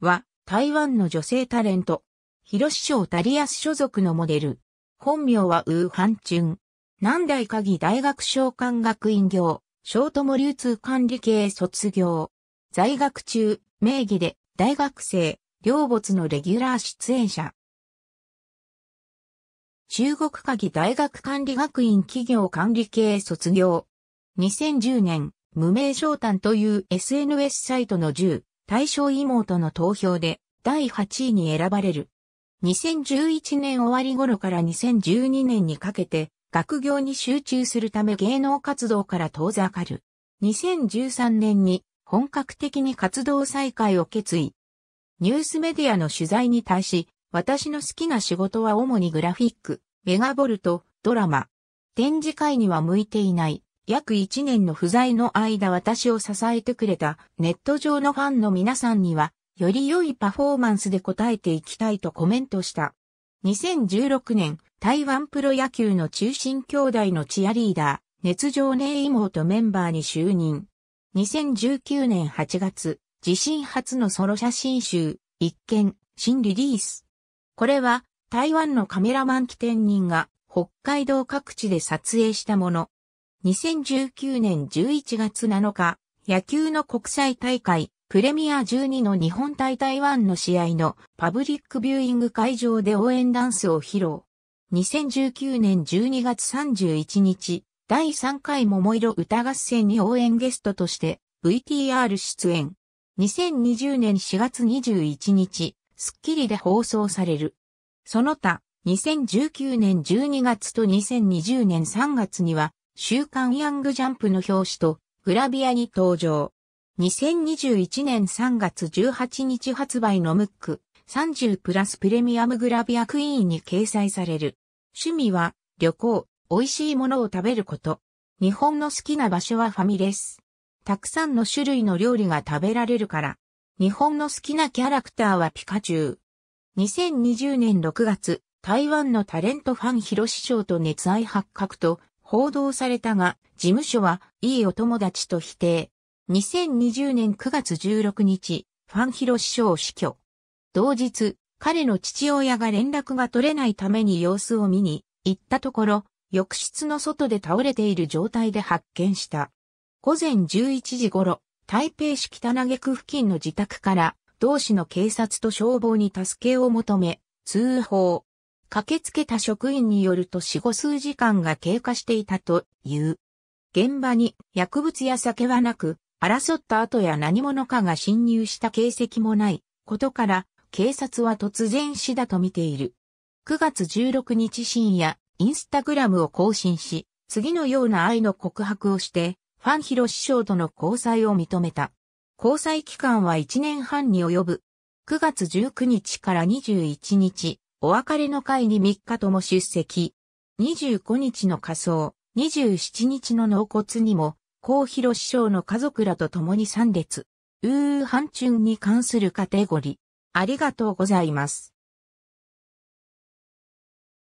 は、台湾の女性タレント。広志省タリアス所属のモデル。本名はウーハンチュン。南大鍵大学商館学院業、ト友流通管理系卒業。在学中、名義で、大学生、両没のレギュラー出演者。中国鍵大学管理学院企業管理系卒業。2010年、無名商談という SNS サイトの10対象妹の投票で第8位に選ばれる。2011年終わり頃から2012年にかけて学業に集中するため芸能活動から遠ざかる。2013年に本格的に活動再開を決意。ニュースメディアの取材に対し、私の好きな仕事は主にグラフィック、メガボルト、ドラマ。展示会には向いていない。約1年の不在の間私を支えてくれたネット上のファンの皆さんには、より良いパフォーマンスで応えていきたいとコメントした。2016年、台湾プロ野球の中心兄弟のチアリーダー、熱情姉妹メンバーに就任。2019年8月、自身初のソロ写真集、一見、新リリース。これは、台湾のカメラマン起点人が、北海道各地で撮影したもの。2019年11月7日、野球の国際大会、プレミア12の日本対台湾の試合のパブリックビューイング会場で応援ダンスを披露。2019年12月31日、第3回桃色歌合戦に応援ゲストとして VTR 出演。2020年4月21日、スッキリで放送される。その他、2019年12月と2020年3月には週刊ヤングジャンプの表紙とグラビアに登場。2021年3月18日発売のムック30プラスプレミアムグラビアクイーンに掲載される。趣味は旅行、美味しいものを食べること。日本の好きな場所はファミレス。たくさんの種類の料理が食べられるから。日本の好きなキャラクターはピカチュウ。2020年6月、台湾のタレントファン広志賞と熱愛発覚と報道されたが、事務所はいいお友達と否定。2020年9月16日、ファンヒロ師匠死去。同日、彼の父親が連絡が取れないために様子を見に行ったところ、浴室の外で倒れている状態で発見した。午前11時頃、台北市北投区付近の自宅から、同市の警察と消防に助けを求め、通報。駆けつけた職員によると死後数時間が経過していたという。現場に薬物や酒はなく、争った後や何者かが侵入した形跡もないことから、警察は突然死だと見ている。9月16日深夜、インスタグラムを更新し、次のような愛の告白をして、ファンヒロ師匠との交際を認めた。交際期間は1年半に及ぶ。9月19日から21日、お別れの会に3日とも出席。25日の仮装、27日の納骨にも、高広師匠の家族らと共に参列。ウーハンチュンに関するカテゴリー。ありがとうございます。